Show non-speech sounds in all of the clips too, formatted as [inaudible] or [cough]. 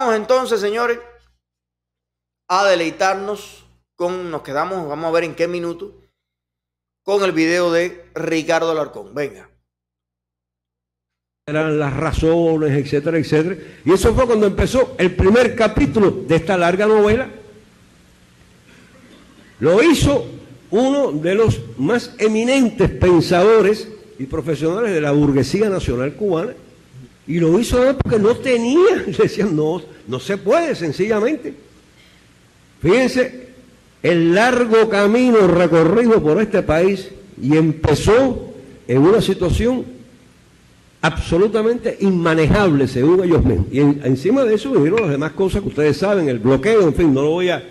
Vamos entonces, señores, a deleitarnos con, nos quedamos, vamos a ver en qué minuto, con el video de Ricardo Alarcón. Venga. Eran las razones, etcétera, etcétera. Y eso fue cuando empezó el primer capítulo de esta larga novela. Lo hizo uno de los más eminentes pensadores y profesionales de la burguesía nacional cubana, y lo hizo porque no tenía. [laughs] decían, no, no se puede, sencillamente. Fíjense, el largo camino recorrido por este país y empezó en una situación absolutamente inmanejable, según ellos mismos. Y encima de eso vinieron las demás cosas que ustedes saben, el bloqueo, en fin, no lo voy a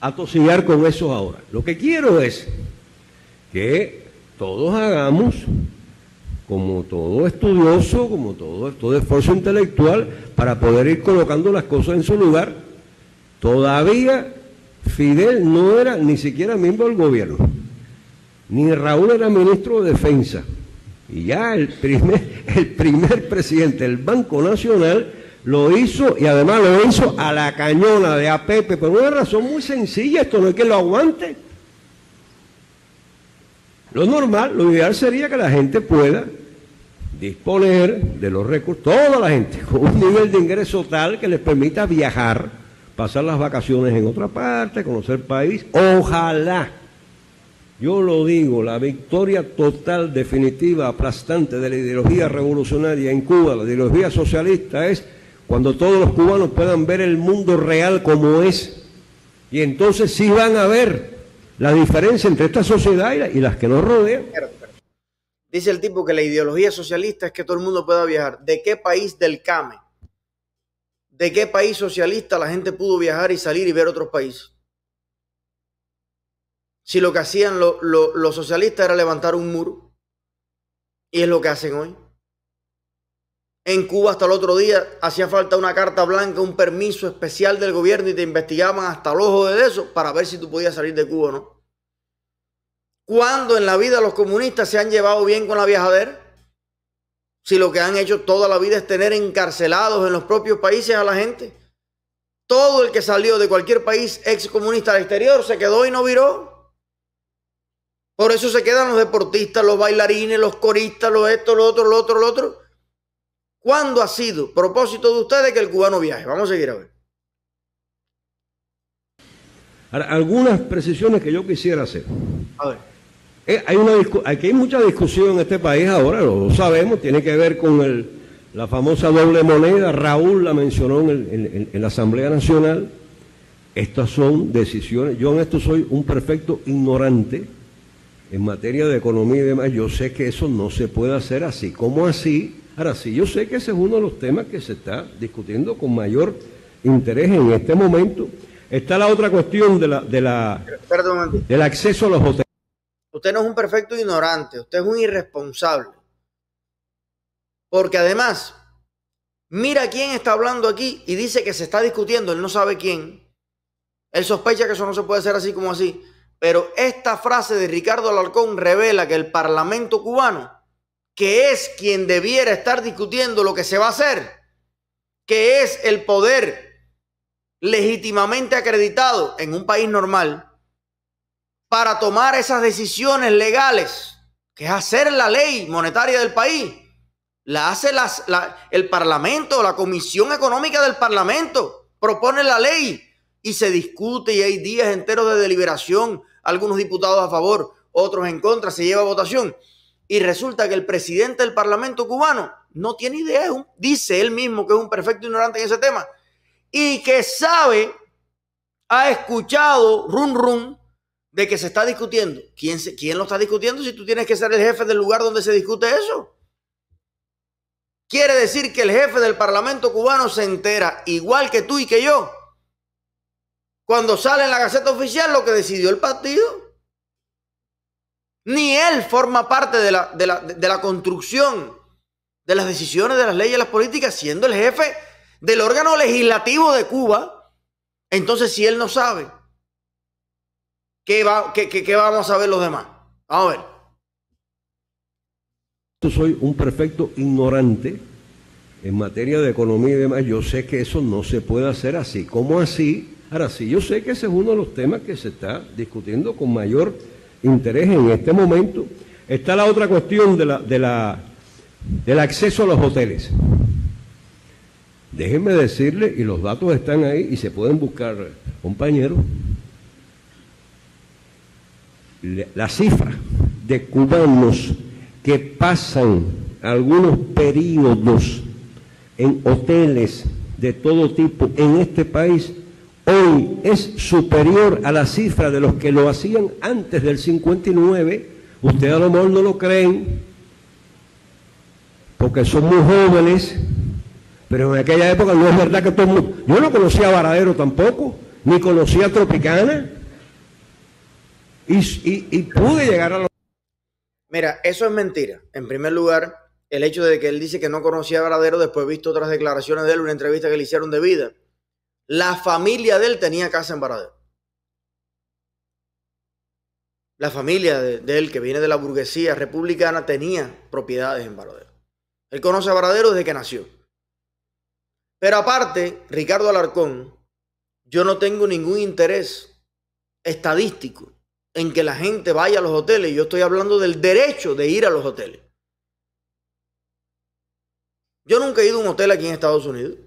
atosillar con eso ahora. Lo que quiero es que todos hagamos como todo estudioso, como todo, esfuerzo intelectual, para poder ir colocando las cosas en su lugar. Todavía Fidel no era ni siquiera miembro del gobierno, ni Raúl era ministro de Defensa. Y ya el primer, [laughs] presidente del Banco Nacional lo hizo y además lo hizo a la cañona de APEPE por una razón muy sencilla, esto no es que lo aguante lo normal, lo ideal sería que la gente pueda disponer de los recursos, toda la gente, [laughs] con un nivel de ingreso tal que les permita viajar, pasar las vacaciones en otra parte, conocer país. Ojalá, yo lo digo, la victoria total, definitiva, aplastante de la ideología revolucionaria en Cuba, la ideología socialista, es cuando todos los cubanos puedan ver el mundo real como es. Y entonces sí van a ver la diferencia entre esta sociedad y, las que nos rodean. Dice el tipo que la ideología socialista es que todo el mundo pueda viajar. ¿De qué país del CAME? ¿De qué país socialista la gente pudo viajar y salir y ver otros países? Si lo que hacían los socialistas era levantar un muro, y es lo que hacen hoy. En Cuba hasta el otro día hacía falta una carta blanca, un permiso especial del gobierno y te investigaban hasta el ojo de eso para ver si tú podías salir de Cuba o no. ¿Cuándo en la vida los comunistas se han llevado bien con la viajadera? Si lo que han hecho toda la vida es tener encarcelados en los propios países a la gente. Todo el que salió de cualquier país excomunista al exterior se quedó y no viró. Por eso se quedan los deportistas, los bailarines, los coristas, los esto, lo otro, lo otro, lo otro ¿Cuándo ha sido propósito de ustedes que el cubano viaje? Vamos a seguir a ver. algunas precisiones que yo quisiera hacer. A ver. Eh, hay una aquí hay mucha discusión en este país ahora, lo, sabemos, tiene que ver con el, la famosa doble moneda, Raúl la mencionó en, en la Asamblea Nacional. Estas son decisiones, yo en esto soy un perfecto ignorante en materia de economía y demás, yo sé que eso no se puede hacer así ¿Cómo así, Ahora sí, yo sé que ese es uno de los temas que se está discutiendo con mayor interés en este momento. Está la otra cuestión de la, de la, del acceso a los hoteles. Usted no es un perfecto ignorante, usted es un irresponsable. Porque además, mira quién está hablando aquí y dice que se está discutiendo, él no sabe quién. Él sospecha que eso no se puede hacer así como así. Pero esta frase de Ricardo Alarcón revela que el Parlamento cubano que es quien debiera estar discutiendo lo que se va a hacer, que es el poder legítimamente acreditado en un país normal para tomar esas decisiones legales, que es hacer la ley monetaria del país. La hace el Parlamento, la Comisión Económica del Parlamento, propone la ley y se discute y hay días enteros de deliberación, algunos diputados a favor, otros en contra, se lleva a votación. Y resulta que el presidente del Parlamento cubano no tiene idea, dice él mismo que es un perfecto ignorante en ese tema, y que sabe, ha escuchado rum rum de que se está discutiendo. ¿Quién, ¿Quién lo está discutiendo si tú tienes que ser el jefe del lugar donde se discute eso? Quiere decir que el jefe del Parlamento cubano se entera, igual que tú y que yo, cuando sale en la Gaceta Oficial lo que decidió el partido. Ni él forma parte de la, construcción de las decisiones, de las leyes, de las políticas, siendo el jefe del órgano legislativo de Cuba. Entonces, si él no sabe, ¿qué, qué vamos a ver los demás? Vamos a ver. Yo soy un perfecto ignorante en materia de economía y demás. Yo sé que eso no se puede hacer así. ¿Cómo así? Ahora sí, yo sé que ese es uno de los temas que se está discutiendo con mayor interés en este momento. Está la otra cuestión de la, de la, del acceso a los hoteles. Déjenme decirle, y los datos están ahí y se pueden buscar, compañeros, la cifra de cubanos que pasan algunos periodos en hoteles de todo tipo en este país hoy es superior a la cifra de los que lo hacían antes del 59, ustedes a lo mejor no lo creen, porque son muy jóvenes, pero en aquella época no es verdad que todo el mundo... Yo no conocía a Varadero tampoco, ni conocía a Tropicana, y, y pude llegar a los... Mira, eso es mentira. En primer lugar, el hecho de que él dice que no conocía a Varadero después visto otras declaraciones de él, una entrevista que le hicieron de vida la familia de él tenía casa en Varadero. La familia de, él, que viene de la burguesía republicana, tenía propiedades en Varadero. Él conoce a Varadero desde que nació. Pero aparte, Ricardo Alarcón, yo no tengo ningún interés estadístico en que la gente vaya a los hoteles. Yo estoy hablando del derecho de ir a los hoteles. Yo nunca he ido a un hotel aquí en Estados Unidos.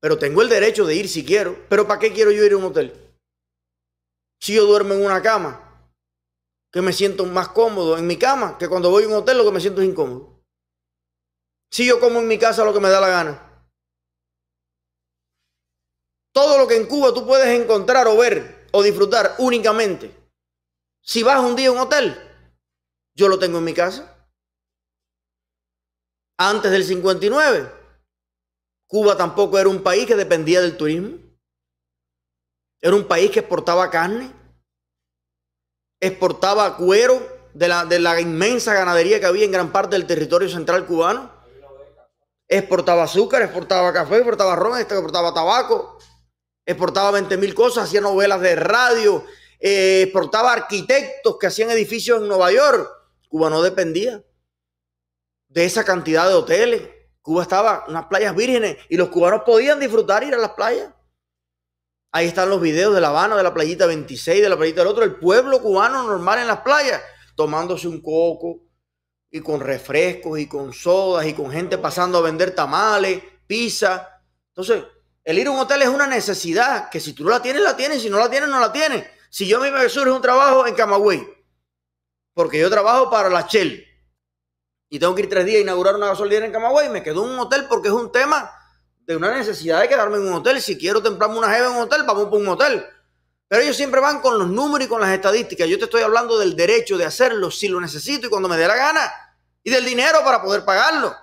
Pero tengo el derecho de ir si quiero. Pero ¿para qué quiero yo ir a un hotel? Si yo duermo en una cama, que me siento más cómodo en mi cama que cuando voy a un hotel lo que me siento es incómodo. Si yo como en mi casa lo que me da la gana. Todo lo que en Cuba tú puedes encontrar o ver o disfrutar únicamente. Si vas un día a un hotel, yo lo tengo en mi casa. Antes del 59 Cuba tampoco era un país que dependía del turismo. Era un país que exportaba carne, exportaba cuero de la, de la inmensa ganadería que había en gran parte del territorio central cubano. Exportaba azúcar, exportaba café, exportaba ron, este, exportaba tabaco, exportaba 20.000 mil cosas, hacía novelas de radio, eh, exportaba arquitectos que hacían edificios en Nueva York. Cuba no dependía de esa cantidad de hoteles, Cuba estaba en las playas vírgenes y los cubanos podían disfrutar ir a las playas. Ahí están los videos de La Habana, de la playita 26, de la playita del otro, el pueblo cubano normal en las playas, tomándose un coco y con refrescos y con sodas y con gente pasando a vender tamales, pizza. Entonces, el ir a un hotel es una necesidad que si tú la tienes, la tienes, si no la tienes, no la tienes. Si yo me mí me surge un trabajo en Camagüey, porque yo trabajo para la Shell, y tengo que ir tres días a inaugurar una gasolinera en Camagüey, me quedo en un hotel porque es un tema de una necesidad de quedarme en un hotel. Si quiero templarme una jeva en un hotel, vamos por un hotel. Pero ellos siempre van con los números y con las estadísticas. Yo te estoy hablando del derecho de hacerlo si lo necesito y cuando me dé la gana. Y del dinero para poder pagarlo.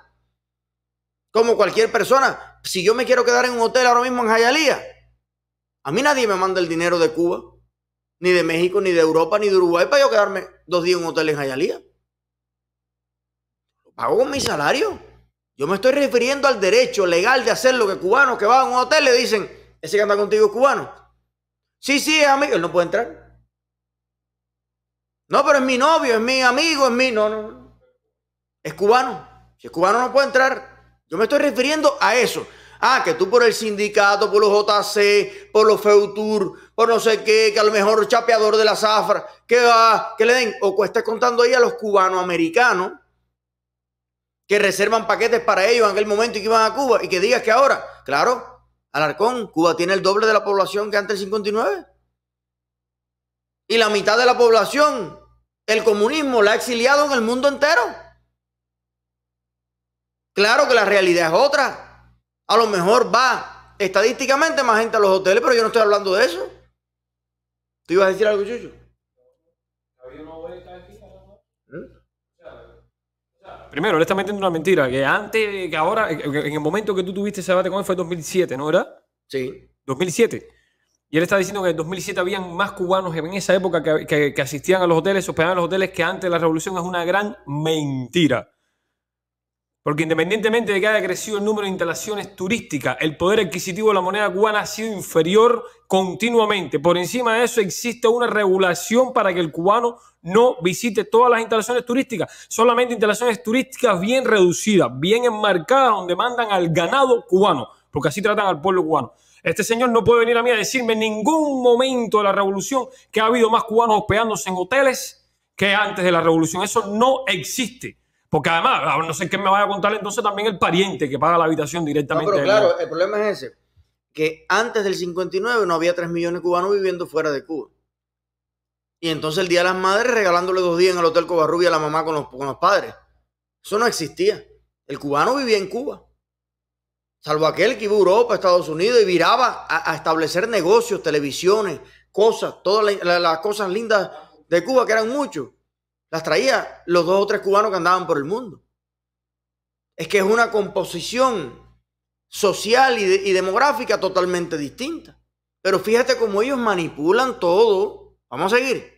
Como cualquier persona. Si yo me quiero quedar en un hotel ahora mismo en Jayalía, a mí nadie me manda el dinero de Cuba, ni de México, ni de Europa, ni de Uruguay para yo quedarme dos días en un hotel en Jayalía pago mi salario. Yo me estoy refiriendo al derecho legal de hacer lo que cubanos que van a un hotel le dicen, ese que anda contigo es cubano. Sí, sí, es amigo. Él no puede entrar. No, pero es mi novio, es mi amigo, es mi... No, no, no. Es cubano. Si es cubano no puede entrar. Yo me estoy refiriendo a eso. Ah, que tú por el sindicato, por los JC, por los Feutur, por no sé qué, que a lo mejor chapeador de la zafra, que va, que le den, o que estés contando ahí a los cubanoamericanos que reservan paquetes para ellos en aquel momento y que iban a Cuba y que digas que ahora, claro, Alarcón, Cuba tiene el doble de la población que antes del 59. Y la mitad de la población, el comunismo la ha exiliado en el mundo entero. Claro que la realidad es otra. A lo mejor va estadísticamente más gente a los hoteles, pero yo no estoy hablando de eso. ¿Tú ibas a decir algo, Chucho? primero, le está metiendo una mentira, que antes, que ahora, eh, en el momento que tú tuviste ese debate con él fue 2007, ¿no era? Sí. 2007. Y él está diciendo que en 2007 habían más cubanos en esa época que, asistían a los hoteles, hospedaban en los hoteles, que antes de la revolución es una gran mentira. Porque independientemente de que haya crecido el número de instalaciones turísticas, el poder adquisitivo de la moneda cubana ha sido inferior continuamente. Por encima de eso existe una regulación para que el cubano no visite todas las instalaciones turísticas, solamente instalaciones turísticas bien reducidas, bien enmarcadas, donde mandan al ganado cubano, porque así tratan al pueblo cubano. Este señor no puede venir a mí a decirme en ningún momento de la revolución que ha habido más cubanos hospedándose en hoteles que antes de la revolución. Eso no existe. Porque además, no sé qué me vaya a contar entonces también el pariente que paga la habitación directamente. pero claro, el problema es ese, que antes del 59 no había 3 millones de cubanos viviendo fuera de Cuba. Y entonces el Día de las Madres regalándole dos días en el Hotel Covarrubia a la mamá con los, los padres. Eso no existía. El cubano vivía en Cuba. Salvo aquel que iba a Europa, Estados Unidos y viraba a, establecer negocios, televisiones, cosas, todas las cosas lindas de Cuba, que eran muchos. Las traía los dos o tres cubanos que andaban por el mundo. Es que es una composición social y demográfica totalmente distinta. Pero fíjate cómo ellos manipulan todo Vamos a seguir.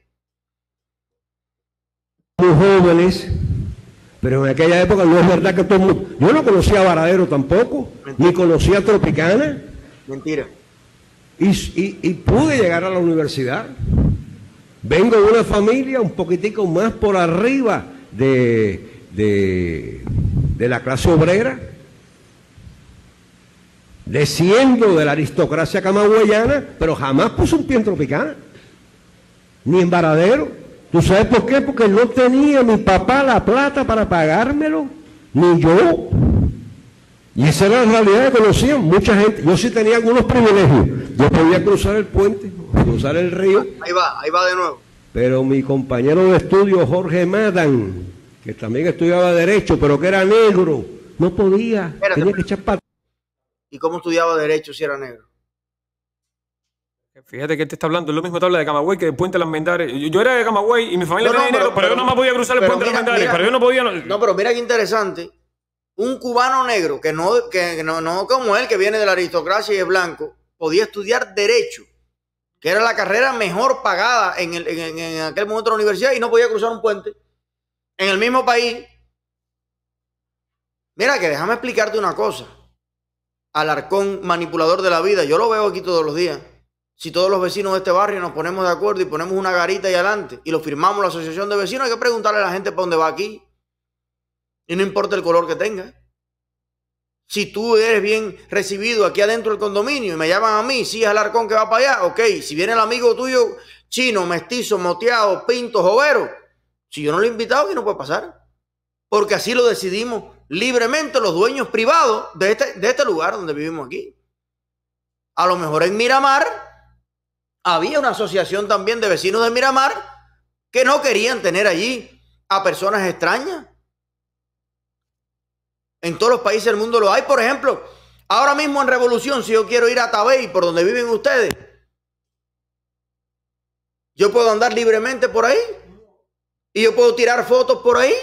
Muy jóvenes, pero en aquella época no es verdad que todo el mundo. Yo no conocía a Varadero tampoco, ni conocía Tropicana. Mentira. Y, pude llegar a la universidad. Vengo de una familia un poquitico más por arriba de, de, la clase obrera, desciendo de la aristocracia camagüeyana, pero jamás puse un pie en Tropicana ni en Varadero. ¿Tú sabes por qué? Porque no tenía mi papá la plata para pagármelo, ni yo. Y esa era la realidad que conocían mucha gente. Yo sí tenía algunos privilegios. Yo podía cruzar el puente, cruzar el río. Ahí va, ahí va de nuevo. Pero mi compañero de estudio, Jorge Madan, que también estudiaba Derecho, pero que era negro, no podía. tenía que echar ¿Y cómo estudiaba Derecho si era negro? Fíjate que te está hablando, es lo mismo te habla de Camagüey que el puente de las Yo, era de Camagüey y mi familia no, pero, yo no me podía cruzar el puente mira, de las pero yo no podía. No... pero mira qué interesante. Un cubano negro que no, no, como él, que viene de la aristocracia y es blanco, podía estudiar Derecho, que era la carrera mejor pagada en, aquel momento de la universidad, y no podía cruzar un puente. En el mismo país. Mira, que déjame explicarte una cosa. Alarcón, manipulador de la vida, yo lo veo aquí todos los días. Si todos los vecinos de este barrio nos ponemos de acuerdo y ponemos una garita ahí adelante y lo firmamos la asociación de vecinos, hay que preguntarle a la gente para dónde va aquí. Y no importa el color que tenga. Si tú eres bien recibido aquí adentro del condominio y me llaman a mí, si es el arcón que va para allá, ok. Si viene el amigo tuyo chino, mestizo, moteado, pinto, jovero, si yo no lo he invitado, que no puede pasar. Porque así lo decidimos libremente los dueños privados de este, de este lugar donde vivimos aquí. A lo mejor en Miramar había una asociación también de vecinos de Miramar que no querían tener allí a personas extrañas. En todos los países del mundo lo hay. Por ejemplo, ahora mismo en Revolución, si yo quiero ir a Tabey, por donde viven ustedes, yo puedo andar libremente por ahí. Y yo puedo tirar fotos por ahí.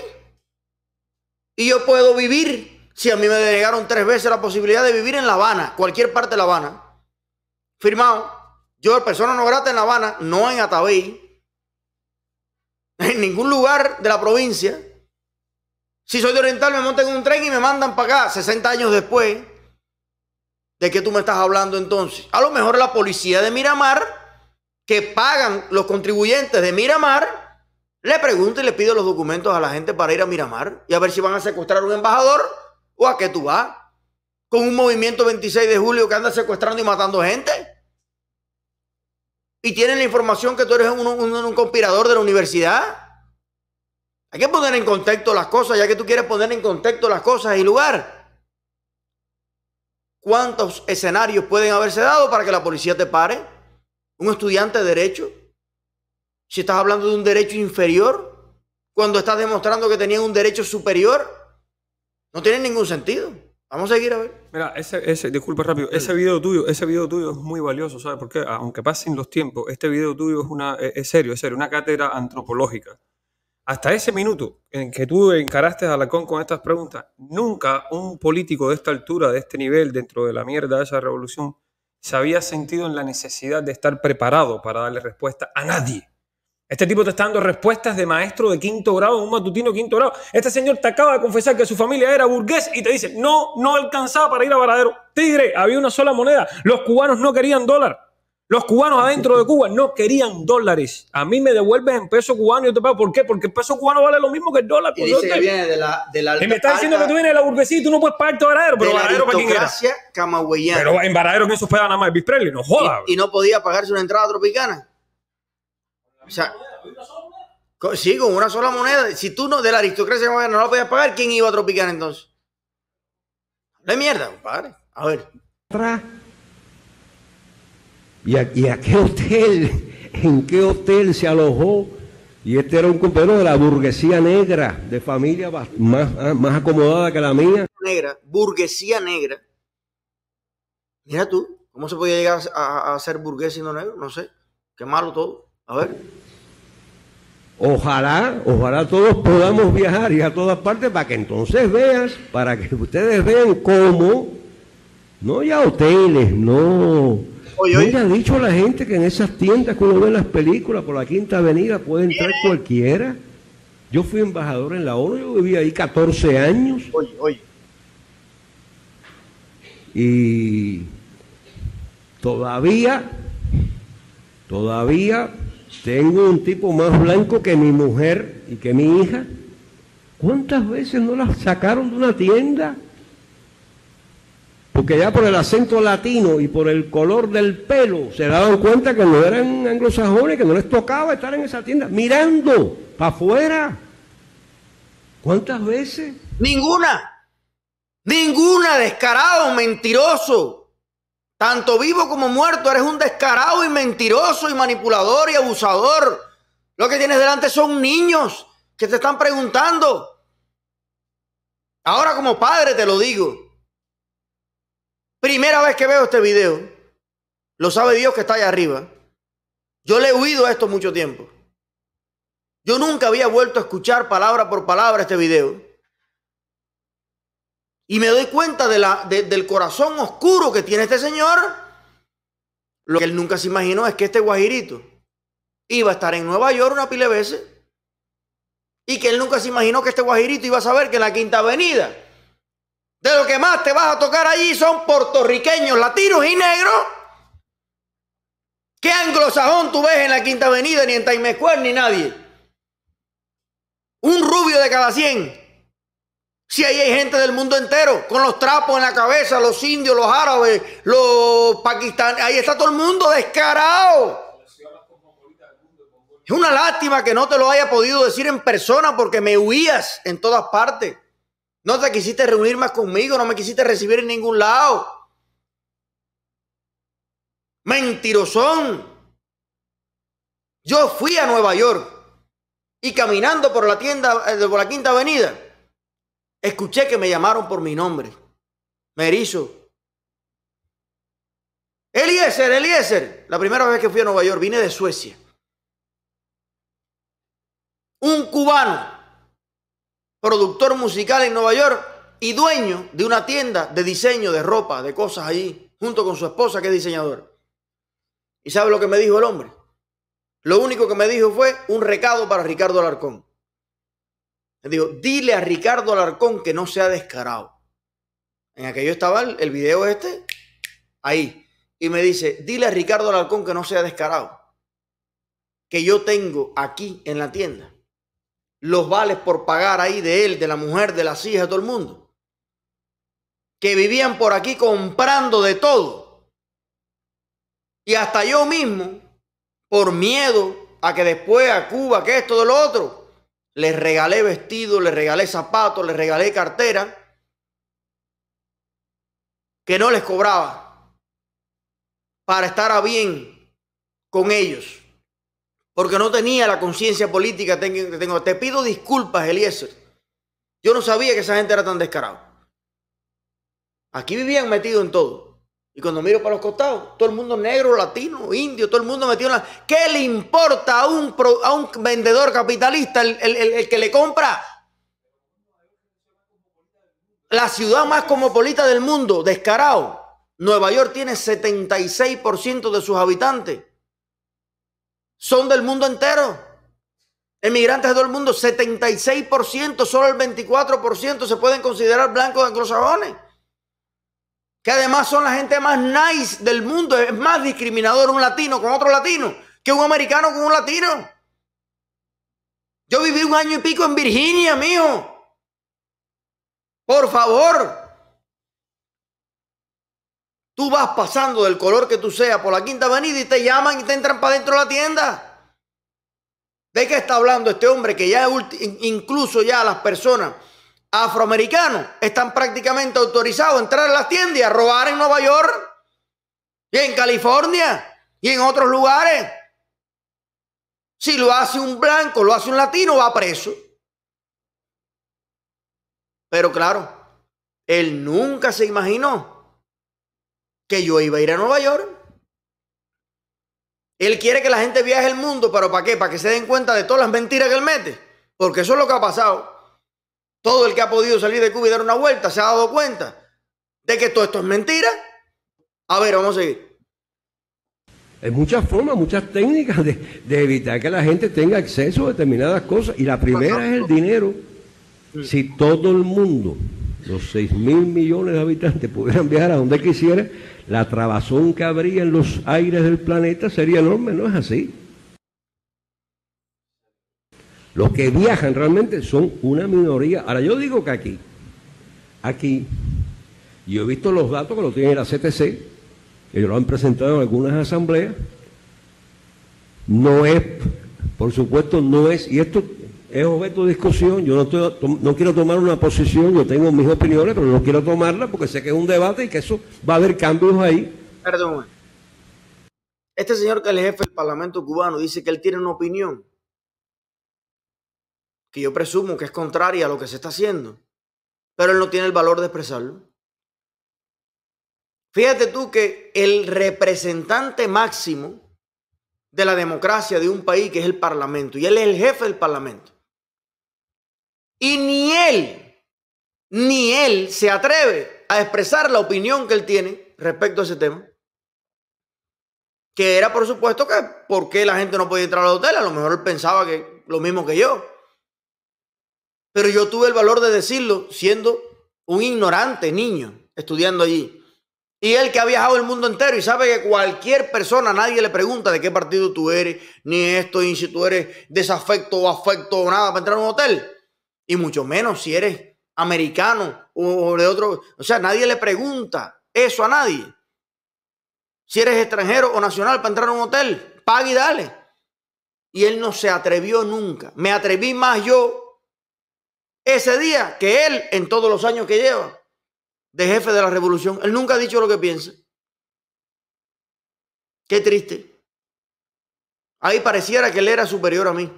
Y yo puedo vivir, si a mí me delegaron tres veces la posibilidad de vivir en La Habana, cualquier parte de La Habana. Firmado. Yo, persona no grata en La Habana, no en Atabey, en ningún lugar de la provincia. Si soy de Oriental, me montan en un tren y me mandan para acá 60 años después. ¿De qué tú me estás hablando entonces? A lo mejor la policía de Miramar, que pagan los contribuyentes de Miramar, le pregunto y le pido los documentos a la gente para ir a Miramar y a ver si van a secuestrar a un embajador o a qué tú vas. Con un movimiento 26 de julio que anda secuestrando y matando gente y tienen la información que tú eres un, conspirador de la universidad. Hay que poner en contexto las cosas, ya que tú quieres poner en contexto las cosas y lugar. ¿Cuántos escenarios pueden haberse dado para que la policía te pare? ¿Un estudiante de derecho? Si estás hablando de un derecho inferior, cuando estás demostrando que tenías un derecho superior, no tiene ningún sentido. Vamos a seguir a ver. Mira, ese, disculpa rápido, ese video tuyo, ese video tuyo es muy valioso, ¿sabes? qué? aunque pasen los tiempos, este video tuyo es una, e, serio, es serio, una cátedra antropológica. Hasta ese minuto en que tú encaraste a Lacón con estas preguntas, nunca un político de esta altura, de este nivel, dentro de la mierda de esa revolución, se había sentido en la necesidad de estar preparado para darle respuesta a nadie. Este tipo te está dando respuestas de maestro de quinto grado, un matutino quinto grado. Este señor te acaba de confesar que su familia era burgués y te dice, no, no alcanzaba para ir a Varadero. Tigre, había una sola moneda. Los cubanos no querían dólar. Los cubanos adentro de Cuba no querían dólares. A mí me devuelves en peso cubano y yo te pago. ¿Por qué? Porque el peso cubano vale lo mismo que el dólar. Y, pues, que de la, me está diciendo que tú vienes de la burguesía y tú no puedes pagar a varadero. Pero varadero para quién era. camagüeyana. Pero en varadero que eso paga nada más el Bisprelli. No joda. Y, y no podía pagarse una entrada tropicana. O sea, con, sí, con una sola moneda. Si tú no, de la aristocracia no la podías pagar, ¿quién iba a tropicar entonces? De mierda, padre A ver. ¿Y a, ¿Y qué hotel? ¿En qué hotel se alojó? Y este era un compañero de la burguesía negra, de familia más, ah, más acomodada que la mía. Negra, burguesía negra. Mira tú, ¿cómo se podía llegar a, a, a ser burgués siendo negro? No sé. Qué malo todo. A ver. Ojalá, ojalá todos podamos viajar y a todas partes para que entonces veas, para que ustedes vean cómo, no ya hoteles, no. Oye, ha dicho la gente que en esas tiendas que uno las películas por la Quinta Avenida puede entrar cualquiera. Yo fui embajador en la ONU, yo viví ahí 14 años. Y todavía, todavía tengo un tipo más blanco que mi mujer y que mi hija. ¿Cuántas veces no las sacaron de una tienda? Porque ya por el acento latino y por el color del pelo se daban cuenta que no eran anglosajones, que no les tocaba estar en esa tienda, mirando para afuera. ¿Cuántas veces? Ninguna. Ninguna, descarado, mentiroso. Tanto vivo como muerto, eres un descarado y mentiroso y manipulador y abusador. Lo que tienes delante son niños que te están preguntando. Ahora como padre te lo digo. Primera vez que veo este video, lo sabe Dios que está ahí arriba. Yo le he oído a esto mucho tiempo. Yo nunca había vuelto a escuchar palabra por palabra este video y me doy cuenta de la, del corazón oscuro que tiene este señor, lo que él nunca se imaginó es que este guajirito iba a estar en Nueva York una pile de veces y que él nunca se imaginó que este guajirito iba a saber que en la Quinta Avenida de lo que más te vas a tocar allí son puertorriqueños, latinos y negros. ¿Qué anglosajón tú ves en la Quinta Avenida, ni en Times Square, ni nadie? Un rubio de cada 100. Si ahí hay gente del mundo entero, con los trapos en la cabeza, los indios, los árabes, los pakistanes, ahí está todo el mundo descarado. Es una lástima que no te lo haya podido decir en persona porque me huías en todas partes. No te quisiste reunir más conmigo, no me quisiste recibir en ningún lado. Mentirosón. Yo fui a Nueva York y caminando por la tienda, eh, por la quinta avenida, Escuché que me llamaron por mi nombre. Merizo, erizo. Eliezer, Eliezer. La primera vez que fui a Nueva York, vine de Suecia. Un cubano, productor musical en Nueva York y dueño de una tienda de diseño de ropa, de cosas ahí. junto con su esposa que es diseñadora. ¿Y sabe lo que me dijo el hombre? Lo único que me dijo fue un recado para Ricardo Alarcón digo, dile a Ricardo Alarcón que no sea descarado. En aquello estaba el, video este, ahí. Y me dice, dile a Ricardo Alarcón que no sea descarado. Que yo tengo aquí en la tienda los vales por pagar ahí de él, de la mujer, de las hijas, de todo el mundo. Que vivían por aquí comprando de todo. Y hasta yo mismo, por miedo a que después a Cuba, que esto, de lo otro, les regalé vestido, les regalé zapatos, les regalé cartera que no les cobraba para estar a bien con ellos, porque no tenía la conciencia política tengo. Te pido disculpas, Eliezer. Yo no sabía que esa gente era tan descarado. Aquí vivían metidos en todo. Y cuando miro para los costados, todo el mundo negro, latino, indio, todo el mundo metido en la... ¿Qué le importa a un, a un vendedor capitalista el, que le compra? La ciudad más cosmopolita del mundo, descarado. Nueva York tiene 76% de sus habitantes. Son del mundo entero. Emigrantes de todo el mundo, 76%, solo el 24% se pueden considerar blancos anglosajones que además son la gente más nice del mundo. Es más discriminador un latino con otro latino que un americano con un latino. Yo viví un año y pico en Virginia, mío. Por favor. Tú vas pasando del color que tú seas por la quinta avenida y te llaman y te entran para dentro de la tienda. ¿De qué está hablando este hombre? Que ya incluso ya las personas afroamericanos están prácticamente autorizados a entrar a las tiendas y a robar en Nueva York y en California y en otros lugares. Si lo hace un blanco, lo hace un latino, va preso. Pero claro, él nunca se imaginó que yo iba a ir a Nueva York. Él quiere que la gente viaje el mundo, pero ¿para qué? Para que se den cuenta de todas las mentiras que él mete. Porque eso es lo que ha pasado. Todo el que ha podido salir de Cuba y dar una vuelta se ha dado cuenta de que todo esto es mentira. A ver, vamos a seguir. Hay muchas formas, muchas técnicas de, evitar que la gente tenga acceso a determinadas cosas. Y la primera es el dinero. Si todo el mundo, los 6 mil millones de habitantes, pudieran viajar a donde quisiera, la trabazón que habría en los aires del planeta sería enorme, ¿no es así? Los que viajan realmente son una minoría. Ahora yo digo que aquí, aquí, yo he visto los datos que lo tiene la CTC, ellos lo han presentado en algunas asambleas, no es, por supuesto, no es, y esto es objeto de discusión, yo no, estoy, no quiero tomar una posición, yo tengo mis opiniones, pero no quiero tomarla porque sé que es un debate y que eso va a haber cambios ahí. Perdón. Este señor que es el jefe del Parlamento cubano dice que él tiene una opinión que yo presumo que es contraria a lo que se está haciendo, pero él no tiene el valor de expresarlo. Fíjate tú que el representante máximo de la democracia de un país, que es el Parlamento, y él es el jefe del Parlamento, y ni él, ni él se atreve a expresar la opinión que él tiene respecto a ese tema. Que era, por supuesto, que porque la gente no podía entrar al hotel, a lo mejor él pensaba que lo mismo que yo. Pero yo tuve el valor de decirlo siendo un ignorante niño estudiando allí. Y él que ha viajado el mundo entero y sabe que cualquier persona, nadie le pregunta de qué partido tú eres, ni esto, ni si tú eres desafecto o afecto o nada para entrar a un hotel. Y mucho menos si eres americano o de otro. O sea, nadie le pregunta eso a nadie. Si eres extranjero o nacional para entrar a un hotel, paga y dale. Y él no se atrevió nunca. Me atreví más yo ese día que él en todos los años que lleva de jefe de la revolución. Él nunca ha dicho lo que piensa. Qué triste. Ahí pareciera que él era superior a mí.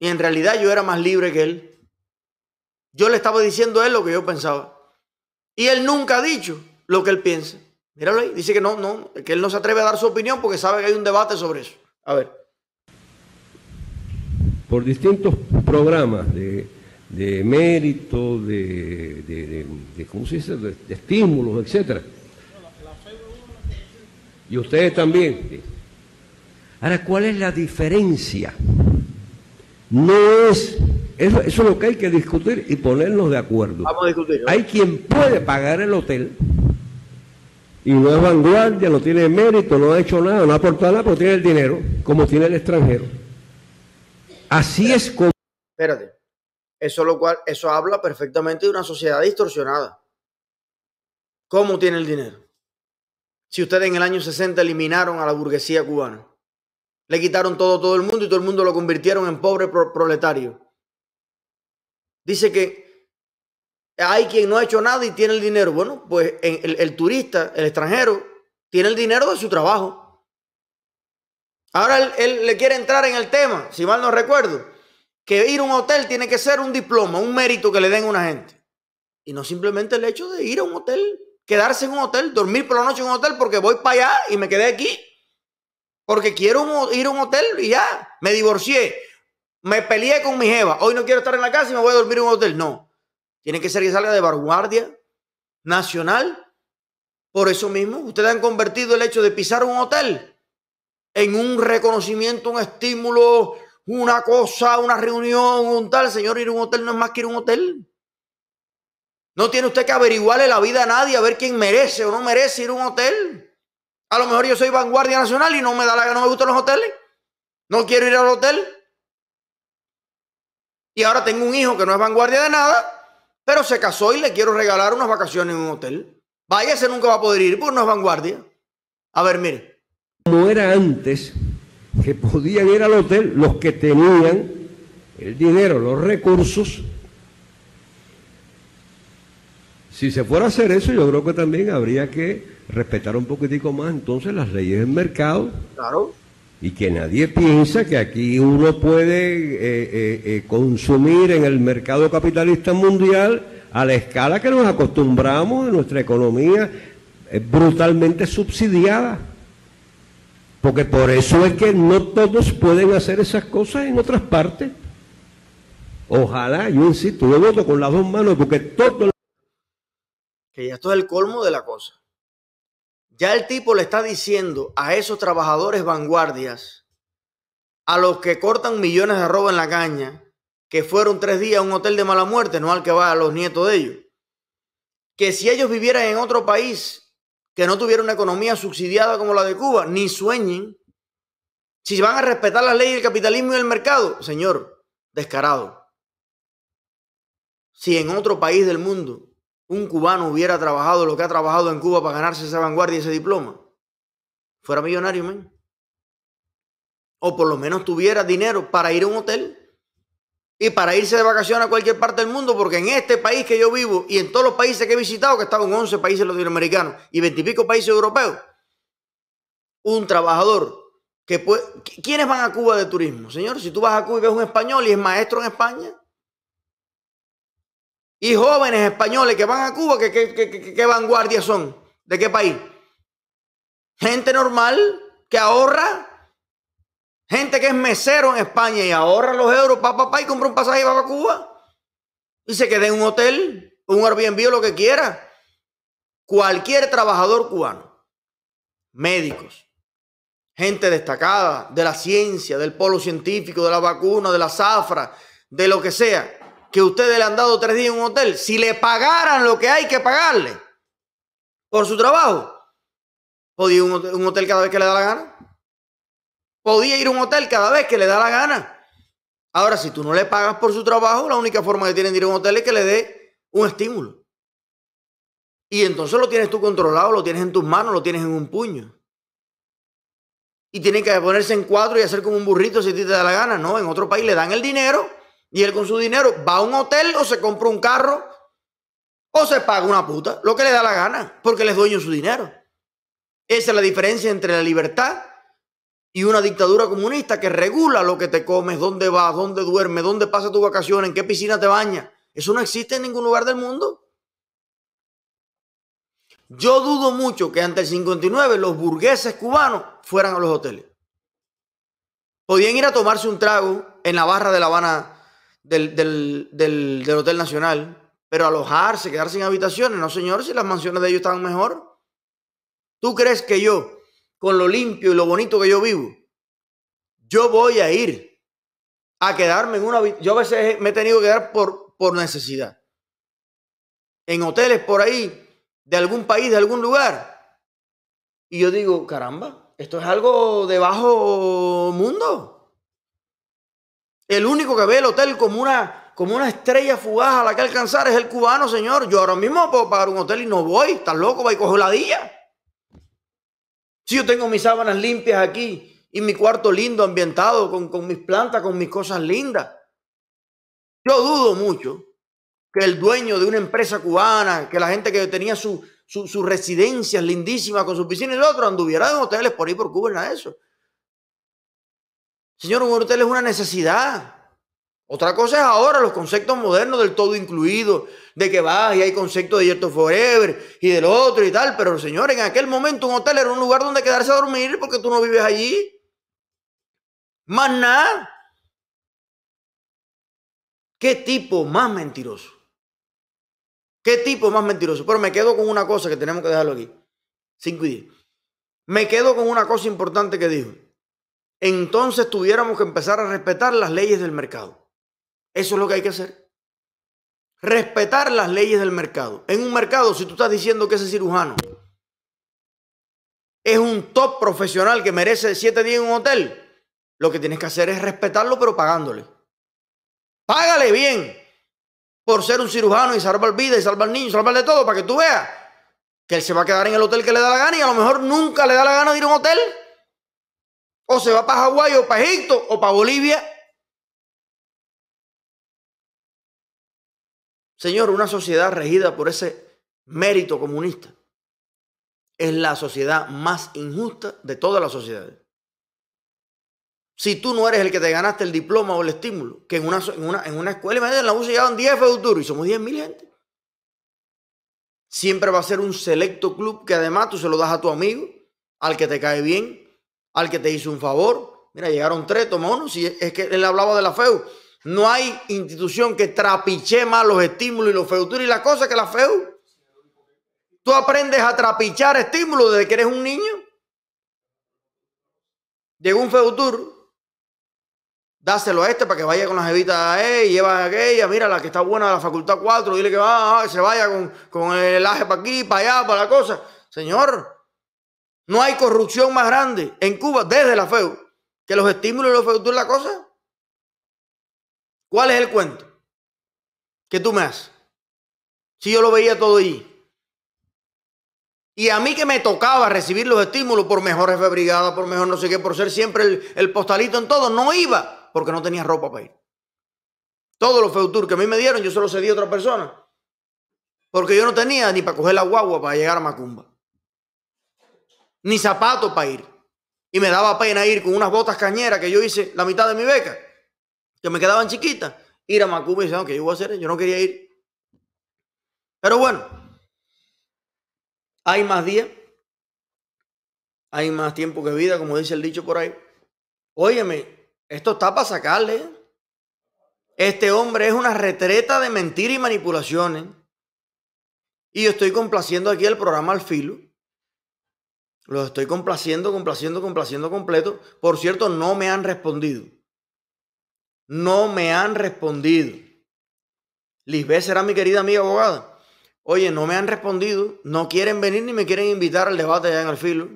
Y en realidad yo era más libre que él. Yo le estaba diciendo a él lo que yo pensaba. Y él nunca ha dicho lo que él piensa. Míralo ahí. Dice que no, no, que él no se atreve a dar su opinión porque sabe que hay un debate sobre eso. A ver. Por distintos programas de de mérito, de, de, ¿cómo se dice? de, estímulos, etcétera. Y ustedes también. Ahora, ¿cuál es la diferencia? No es eso, es lo que hay que discutir y ponernos de acuerdo. Hay quien puede pagar el hotel y no es vanguardia, no tiene mérito, no ha hecho nada, no ha aportado nada, pero tiene el dinero, como tiene el extranjero. Así es como. Espérate. Eso, lo cual, eso habla perfectamente de una sociedad distorsionada. ¿Cómo tiene el dinero? Si ustedes en el año 60 eliminaron a la burguesía cubana, le quitaron todo todo el mundo y todo el mundo lo convirtieron en pobre proletario. Dice que hay quien no ha hecho nada y tiene el dinero. Bueno, pues el, turista, el extranjero, tiene el dinero de su trabajo. Ahora él, le quiere entrar en el tema, si mal no recuerdo que ir a un hotel tiene que ser un diploma, un mérito que le den a una gente. Y no simplemente el hecho de ir a un hotel, quedarse en un hotel, dormir por la noche en un hotel porque voy para allá y me quedé aquí. Porque quiero ir a un hotel y ya, me divorcié, me peleé con mi jeva, hoy no quiero estar en la casa y me voy a dormir en un hotel. No, tiene que ser que salga de vanguardia nacional. Por eso mismo, ustedes han convertido el hecho de pisar un hotel en un reconocimiento, un estímulo, una cosa, una reunión, un tal. Señor, ir a un hotel no es más que ir a un hotel. No tiene usted que averiguarle la vida a nadie, a ver quién merece o no merece ir a un hotel. A lo mejor yo soy vanguardia nacional y no me da la no me gustan los hoteles. No quiero ir al hotel. Y ahora tengo un hijo que no es vanguardia de nada, pero se casó y le quiero regalar unas vacaciones en un hotel. Vaya, Váyase, nunca va a poder ir, pues no es vanguardia. A ver, mire. Como era antes, que podían ir al hotel los que tenían el dinero, los recursos. Si se fuera a hacer eso, yo creo que también habría que respetar un poquitico más entonces las leyes del mercado. Claro. Y que nadie piensa que aquí uno puede eh, eh, eh, consumir en el mercado capitalista mundial a la escala que nos acostumbramos en nuestra economía brutalmente subsidiada. Porque por eso es que no todos pueden hacer esas cosas en otras partes. Ojalá, yo insisto, yo voto con las dos manos porque todo... Que ya esto es el colmo de la cosa. Ya el tipo le está diciendo a esos trabajadores vanguardias, a los que cortan millones de robo en la caña, que fueron tres días a un hotel de mala muerte, no al que va a los nietos de ellos, que si ellos vivieran en otro país que no tuviera una economía subsidiada como la de Cuba, ni sueñen. Si van a respetar las leyes del capitalismo y del mercado, señor, descarado. Si en otro país del mundo un cubano hubiera trabajado lo que ha trabajado en Cuba para ganarse esa vanguardia y ese diploma, fuera millonario, men. O por lo menos tuviera dinero para ir a un hotel y para irse de vacaciones a cualquier parte del mundo, porque en este país que yo vivo y en todos los países que he visitado, que he en 11 países latinoamericanos y 20 países europeos, un trabajador que puede... ¿Quiénes van a Cuba de turismo? Señor, si tú vas a Cuba y ves un español y es maestro en España, y jóvenes españoles que van a Cuba, que qué, qué vanguardia son? ¿De qué país? Gente normal que ahorra Gente que es mesero en España y ahorra los euros, papá, papá, y compra un pasaje y a Cuba. Y se quede en un hotel, un Airbnb o lo que quiera. Cualquier trabajador cubano, médicos, gente destacada de la ciencia, del polo científico, de la vacuna, de la zafra, de lo que sea, que ustedes le han dado tres días en un hotel, si le pagaran lo que hay que pagarle por su trabajo, podía un hotel cada vez que le da la gana. Podía ir a un hotel cada vez que le da la gana. Ahora, si tú no le pagas por su trabajo, la única forma que tienen de ir a un hotel es que le dé un estímulo. Y entonces lo tienes tú controlado, lo tienes en tus manos, lo tienes en un puño. Y tienen que ponerse en cuatro y hacer como un burrito si a ti te da la gana. No, en otro país le dan el dinero y él con su dinero va a un hotel o se compra un carro o se paga una puta, lo que le da la gana, porque les dueño su dinero. Esa es la diferencia entre la libertad y una dictadura comunista que regula lo que te comes, dónde vas, dónde duermes, dónde pasas tu vacación, en qué piscina te bañas. Eso no existe en ningún lugar del mundo. Yo dudo mucho que ante el 59 los burgueses cubanos fueran a los hoteles. Podían ir a tomarse un trago en la barra de La Habana del, del Hotel Nacional, pero alojarse, quedarse en habitaciones, no señor, si las mansiones de ellos estaban mejor. ¿Tú crees que yo, con lo limpio y lo bonito que yo vivo, yo voy a ir a quedarme en una... Yo a veces me he tenido que quedar por, por necesidad. En hoteles por ahí, de algún país, de algún lugar. Y yo digo, caramba, esto es algo de bajo mundo. El único que ve el hotel como una, como una estrella fugaz a la que alcanzar es el cubano, señor. Yo ahora mismo puedo pagar un hotel y no voy. Estás loco, va y cojo la día. Si yo tengo mis sábanas limpias aquí y mi cuarto lindo, ambientado, con, con mis plantas, con mis cosas lindas. Yo dudo mucho que el dueño de una empresa cubana, que la gente que tenía sus su, residencias lindísimas con sus piscinas y otro, anduviera en hoteles por ahí por Cuba, nada de eso. Señor, un hotel es una necesidad. Otra cosa es ahora los conceptos modernos del todo incluido, de que vas y hay conceptos de Yerto Forever y del otro y tal, pero señor, en aquel momento un hotel era un lugar donde quedarse a dormir porque tú no vives allí. Más nada. ¿Qué tipo más mentiroso? ¿Qué tipo más mentiroso? Pero me quedo con una cosa que tenemos que dejarlo aquí. 5 y 10. Me quedo con una cosa importante que dijo. Entonces tuviéramos que empezar a respetar las leyes del mercado. Eso es lo que hay que hacer. Respetar las leyes del mercado. En un mercado, si tú estás diciendo que ese cirujano es un top profesional que merece siete días en un hotel, lo que tienes que hacer es respetarlo, pero pagándole. Págale bien por ser un cirujano y salvar vida y salvar niños, salvar de todo, para que tú veas que él se va a quedar en el hotel que le da la gana y a lo mejor nunca le da la gana de ir a un hotel. O se va para Hawái o para Egipto o para Bolivia Señor, una sociedad regida por ese mérito comunista es la sociedad más injusta de todas las sociedades. Si tú no eres el que te ganaste el diploma o el estímulo, que en una, escuela, imagínate, en la UCI llevan 10 feuduros y somos 10.000 gente. Siempre va a ser un selecto club que además tú se lo das a tu amigo, al que te cae bien, al que te hizo un favor. Mira, llegaron tres, tomó uno. Si es que él hablaba de la FEU, no hay institución que trapiche más los estímulos y los futuros y las cosas que la FEU. Tú aprendes a trapichar estímulos desde que eres un niño. Llegó un feutur, dáselo a este para que vaya con las evitas a lleva a aquella, mira la que está buena de la facultad 4, dile que va, ah, se vaya con, el aje para aquí, para allá, para la cosa. Señor, no hay corrupción más grande en Cuba desde la FEU que los estímulos y los y la cosa. ¿Cuál es el cuento? ¿Qué tú me haces? Si yo lo veía todo allí. Y a mí que me tocaba recibir los estímulos por mejores brigada, por mejor no sé qué, por ser siempre el, postalito en todo, no iba porque no tenía ropa para ir. Todos los Feutur que a mí me dieron, yo se los cedí a otra persona. Porque yo no tenía ni para coger la guagua para llegar a Macumba. Ni zapatos para ir. Y me daba pena ir con unas botas cañeras que yo hice la mitad de mi beca que me quedaban chiquita. ir a Macumba y decir, ok, yo voy a hacer, yo no quería ir. Pero bueno, hay más días, hay más tiempo que vida, como dice el dicho por ahí. Óyeme, esto está para sacarle. ¿eh? Este hombre es una retreta de mentiras y manipulaciones. Y yo estoy complaciendo aquí el programa al filo. Lo estoy complaciendo, complaciendo, complaciendo completo. Por cierto, no me han respondido no me han respondido. Lisbeth será mi querida amiga abogada. Oye, no me han respondido, no quieren venir ni me quieren invitar al debate allá en el filo.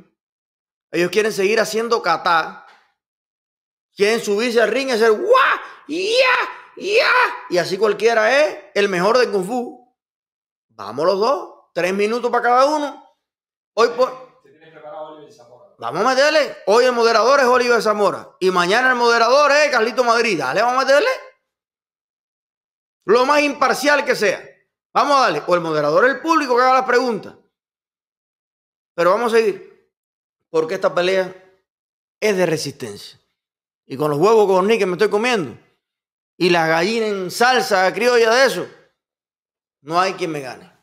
Ellos quieren seguir haciendo catá. Quieren subirse al ring y hacer guau, ya, ya. Y así cualquiera es el mejor de Kung Fu. Vamos los dos, tres minutos para cada uno. Hoy por vamos a meterle. Hoy el moderador es Oliver Zamora y mañana el moderador es Carlito Madrid. Dale, vamos a meterle. Lo más imparcial que sea. Vamos a darle. O el moderador, el público que haga la pregunta. Pero vamos a seguir. Porque esta pelea es de resistencia. Y con los huevos con que me estoy comiendo. Y la gallina en salsa criolla de eso. No hay quien me gane.